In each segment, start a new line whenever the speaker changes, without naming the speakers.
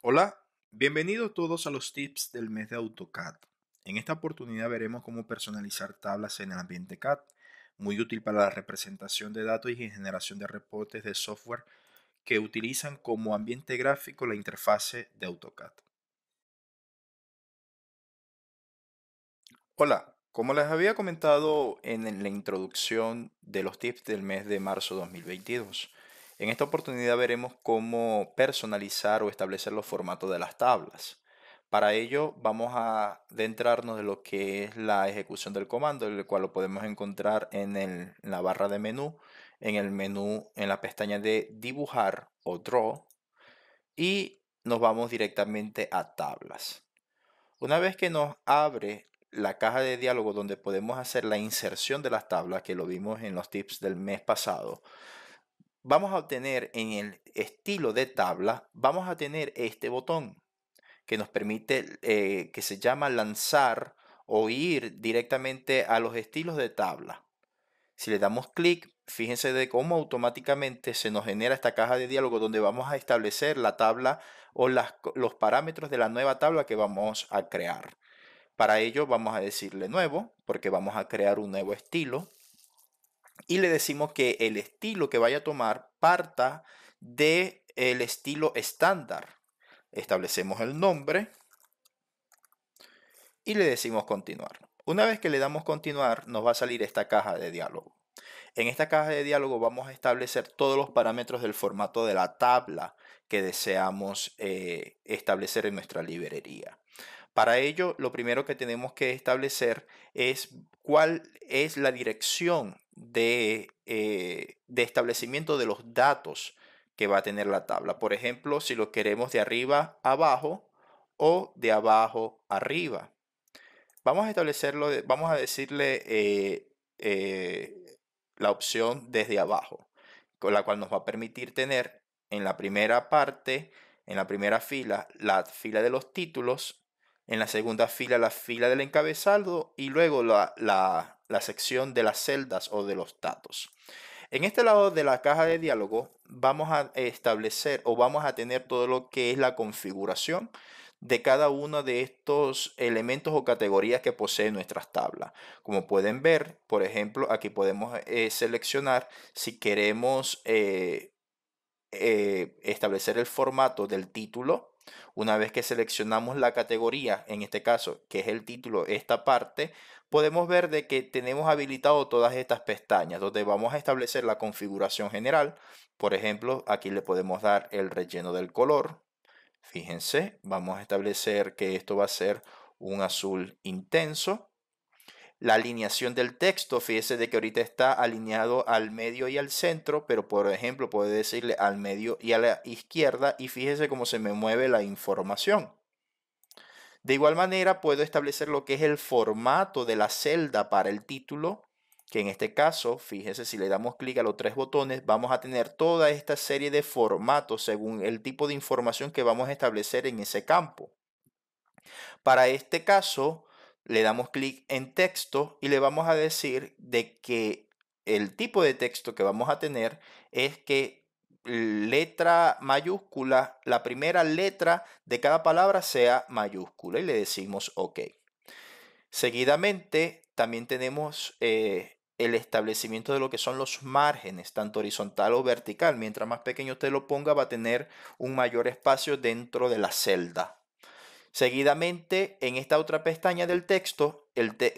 Hola, bienvenidos todos a los tips del mes de AutoCAD. En esta oportunidad veremos cómo personalizar tablas en el ambiente CAD, muy útil para la representación de datos y generación de reportes de software que utilizan como ambiente gráfico la interfase de AutoCAD. Hola, como les había comentado en la introducción de los tips del mes de marzo 2022, en esta oportunidad veremos cómo personalizar o establecer los formatos de las tablas. Para ello vamos a adentrarnos de lo que es la ejecución del comando, el cual lo podemos encontrar en, la barra de menú, en el menú, en la pestaña de dibujar o draw, y nos vamos directamente a tablas. Una vez que nos abre la caja de diálogo donde podemos hacer la inserción de las tablas, que lo vimos en los tips del mes pasado, vamos a obtener en el estilo de tabla, vamos a tener este botón que nos permite, eh, que se llama lanzar o ir directamente a los estilos de tabla. Si le damos clic, fíjense de cómo automáticamente se nos genera esta caja de diálogo donde vamos a establecer la tabla o los parámetros de la nueva tabla que vamos a crear. Para ello vamos a decirle nuevo, porque vamos a crear un nuevo estilo y le decimos que el estilo que vaya a tomar parta del el estilo estándar. Establecemos el nombre y le decimos continuar. Una vez que le damos continuar, nos va a salir esta caja de diálogo. En esta caja de diálogo vamos a establecer todos los parámetros del formato de la tabla que deseamos eh, establecer en nuestra librería. Para ello, lo primero que tenemos que establecer es cuál es la dirección eh, de, establecimiento de los datos que va a tener la tabla. Por ejemplo, si lo queremos de arriba a abajo o de abajo arriba. Vamos a establecerlo, vamos a decirle eh, eh, la opción desde abajo, con la cual nos va a permitir tener en la primera parte, en la primera fila, la fila de los títulos, en la segunda fila, la fila del encabezado y luego la la sección de las celdas o de los datos. En este lado de la caja de diálogo vamos a establecer o vamos a tener todo lo que es la configuración de cada uno de estos elementos o categorías que posee nuestras tablas. Como pueden ver, por ejemplo, aquí podemos eh, seleccionar si queremos eh, eh, establecer el formato del título, una vez que seleccionamos la categoría, en este caso, que es el título, esta parte, podemos ver de que tenemos habilitado todas estas pestañas, donde vamos a establecer la configuración general. Por ejemplo, aquí le podemos dar el relleno del color. Fíjense, vamos a establecer que esto va a ser un azul intenso la alineación del texto, fíjese de que ahorita está alineado al medio y al centro, pero por ejemplo puede decirle al medio y a la izquierda y fíjese cómo se me mueve la información. De igual manera puedo establecer lo que es el formato de la celda para el título, que en este caso, fíjese si le damos clic a los tres botones, vamos a tener toda esta serie de formatos según el tipo de información que vamos a establecer en ese campo. Para este caso, le damos clic en texto y le vamos a decir de que el tipo de texto que vamos a tener es que letra mayúscula, la primera letra de cada palabra sea mayúscula y le decimos OK. Seguidamente también tenemos eh, el establecimiento de lo que son los márgenes, tanto horizontal o vertical. Mientras más pequeño usted lo ponga, va a tener un mayor espacio dentro de la celda. Seguidamente, en esta otra pestaña del texto,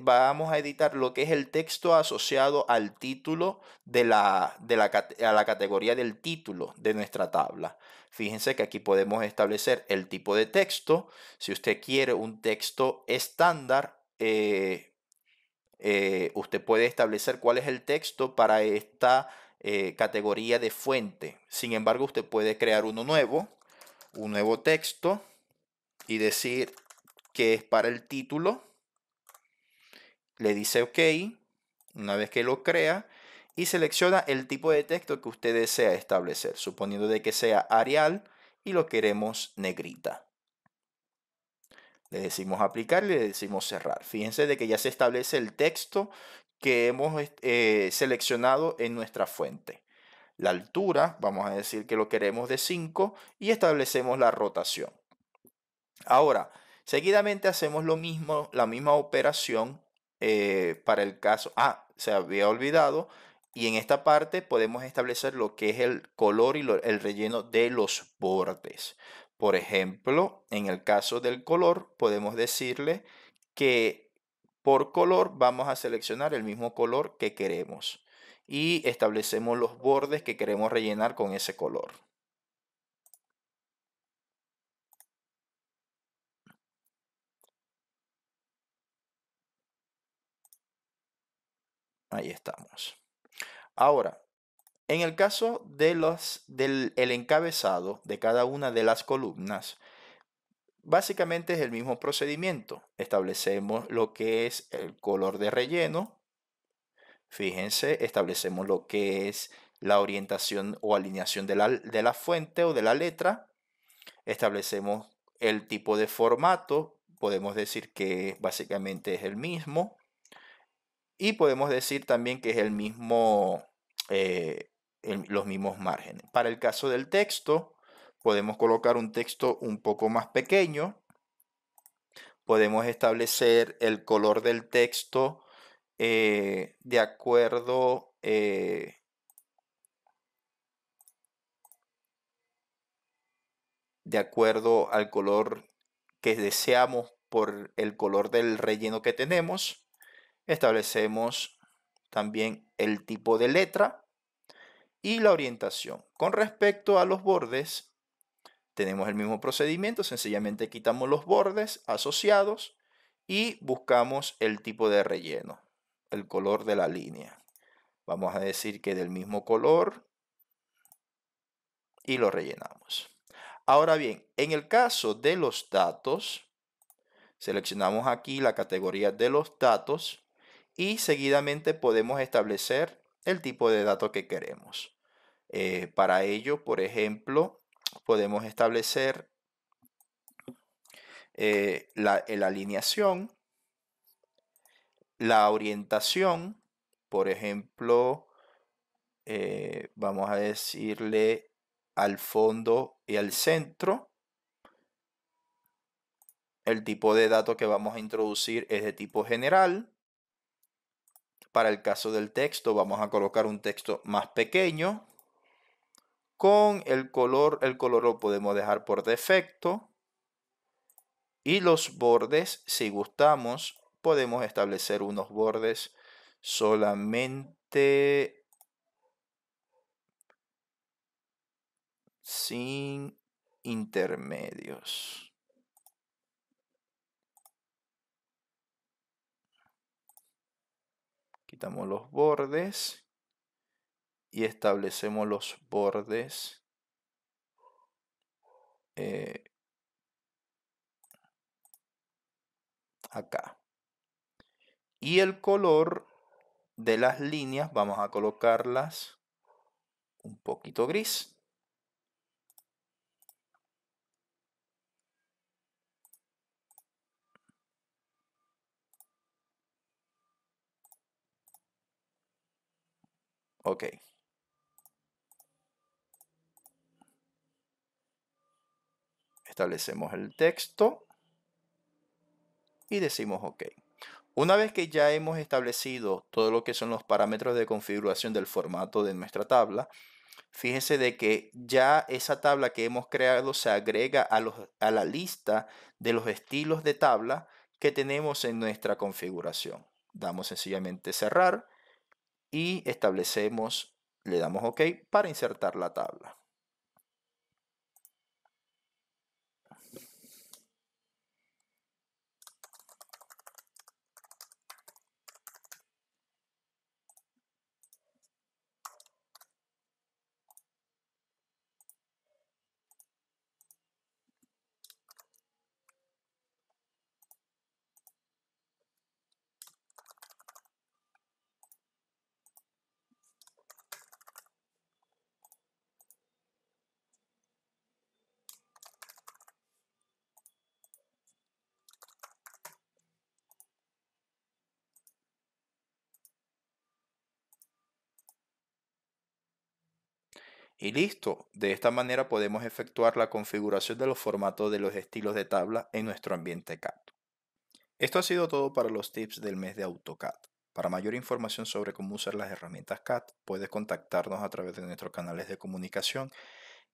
vamos a editar lo que es el texto asociado al título de la, a la categoría del título de nuestra tabla. Fíjense que aquí podemos establecer el tipo de texto. Si usted quiere un texto estándar, eh, eh, usted puede establecer cuál es el texto para esta eh, categoría de fuente. Sin embargo, usted puede crear uno nuevo, un nuevo texto y decir que es para el título. Le dice OK, una vez que lo crea, y selecciona el tipo de texto que usted desea establecer, suponiendo de que sea Arial y lo queremos negrita. Le decimos aplicar y le decimos cerrar. Fíjense de que ya se establece el texto que hemos eh, seleccionado en nuestra fuente. La altura, vamos a decir que lo queremos de 5 y establecemos la rotación. Ahora, seguidamente hacemos lo mismo, la misma operación eh, para el caso. Ah, se había olvidado. Y en esta parte podemos establecer lo que es el color y el relleno de los bordes. Por ejemplo, en el caso del color, podemos decirle que por color vamos a seleccionar el mismo color que queremos y establecemos los bordes que queremos rellenar con ese color. Ahí estamos. Ahora, en el caso de los, del el encabezado de cada una de las columnas, básicamente es el mismo procedimiento. Establecemos lo que es el color de relleno. Fíjense, establecemos lo que es la orientación o alineación de la fuente o de la letra. Establecemos el tipo de formato. Podemos decir que básicamente es el mismo. Y podemos decir también que es el mismo, eh, los mismos márgenes. Para el caso del texto, podemos colocar un texto un poco más pequeño. Podemos establecer el color del texto eh, de acuerdo eh, de acuerdo al color que deseamos por el color del relleno que tenemos. Establecemos también el tipo de letra y la orientación. Con respecto a los bordes, tenemos el mismo procedimiento, sencillamente quitamos los bordes asociados y buscamos el tipo de relleno, el color de la línea. Vamos a decir que del mismo color y lo rellenamos. Ahora bien, en el caso de los datos, seleccionamos aquí la categoría de los datos y seguidamente podemos establecer el tipo de dato que queremos. Eh, para ello, por ejemplo, podemos establecer eh, la, alineación, la orientación, por ejemplo, eh, vamos a decirle al fondo y al centro. El tipo de dato que vamos a introducir es de tipo general. Para el caso del texto vamos a colocar un texto más pequeño. Con el color, el color lo podemos dejar por defecto. Y los bordes, si gustamos, podemos establecer unos bordes solamente sin intermedios. Quitamos los bordes y establecemos los bordes eh, acá. Y el color de las líneas vamos a colocarlas un poquito gris. Ok. Establecemos el texto y decimos OK. Una vez que ya hemos establecido todo lo que son los parámetros de configuración del formato de nuestra tabla, fíjense de que ya esa tabla que hemos creado se agrega a, a la lista de los estilos de tabla que tenemos en nuestra configuración. Damos sencillamente cerrar y establecemos, le damos OK para insertar la tabla. Y listo, de esta manera podemos efectuar la configuración de los formatos de los estilos de tabla en nuestro ambiente CAD. Esto ha sido todo para los tips del mes de AutoCAD. Para mayor información sobre cómo usar las herramientas CAD, puedes contactarnos a través de nuestros canales de comunicación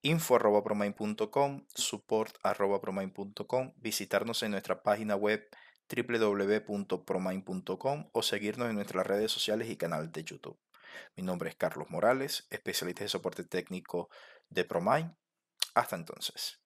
info.promain.com, support.promain.com, visitarnos en nuestra página web www.promain.com o seguirnos en nuestras redes sociales y canal de YouTube. Mi nombre es Carlos Morales, especialista en soporte técnico de ProMine. Hasta entonces.